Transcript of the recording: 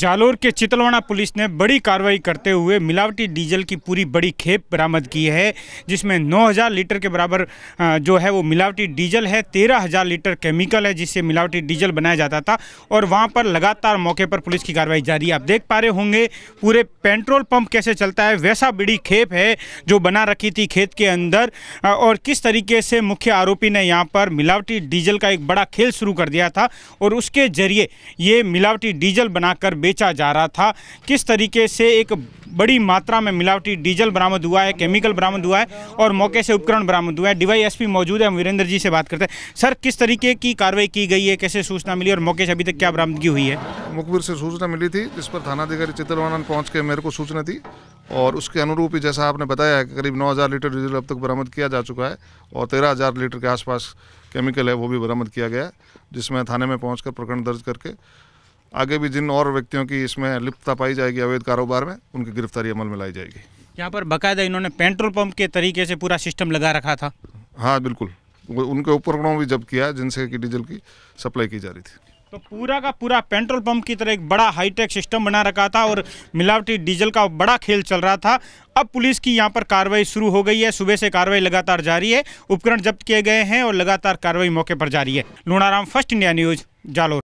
जालोर के चितलवाना पुलिस ने बड़ी कार्रवाई करते हुए मिलावटी डीजल की पूरी बड़ी खेप बरामद की है जिसमें 9000 लीटर के बराबर जो है वो मिलावटी डीजल है 13000 लीटर केमिकल है जिससे मिलावटी डीजल बनाया जाता था और वहां पर लगातार मौके पर पुलिस की कार्रवाई जारी आप देख पा रहे होंगे पूरे पेट्रोल पंप कैसे चलता है वैसा बड़ी खेप है जो बना रखी थी खेत के अंदर और किस तरीके से मुख्य आरोपी ने यहाँ पर मिलावटी डीजल का एक बड़ा खेल शुरू कर दिया था और उसके जरिए ये मिलावटी डीजल बनाकर बेचा जा रहा था किस तरीके से एक बड़ी मात्रा में मिलावटी डीजल बरामद हुआ है केमिकल बरामद हुआ है और मौके से उपकरण बरामद हुआ है डीवाईएसपी मौजूद है हम वीरेंद्र जी से बात करते हैं सर किस तरीके की कार्रवाई की गई है कैसे सूचना मिली और मौके से अभी तक क्या बरामदगी हुई है मुखबिर से सूचना मिली थी जिस पर थानाधिकारी चित्रवानन पहुँच के मेरे को सूचना दी और उसके अनुरूप ही जैसा आपने बताया है करीब नौ लीटर डीजल अब तक बरामद किया जा चुका है और तेरह लीटर के आसपास केमिकल है वो भी बरामद किया गया है जिसमें थाने में पहुंचकर प्रकरण दर्ज करके आगे भी जिन और व्यक्तियों की इसमें लिप्तता पाई जाएगी अवैध कारोबार में उनकी गिरफ्तारी अमल में लाई जाएगी यहाँ पर बाकायदा इन्होंने पेट्रोल पंप के तरीके से पूरा सिस्टम लगा रखा था हाँ बिल्कुल उनके उपकरणों भी जब्त किया जिनसे कि डीजल की सप्लाई की जा रही थी तो पूरा का पूरा पेट्रोल पंप की तरह एक बड़ा हाईटेक सिस्टम बना रखा था और मिलावटी डीजल का बड़ा खेल चल रहा था अब पुलिस की यहाँ पर कार्रवाई शुरू हो गई है सुबह से कार्रवाई लगातार जारी है उपकरण जब्त किए गए हैं और लगातार कार्रवाई मौके पर जारी है Lunaram first India news Jalore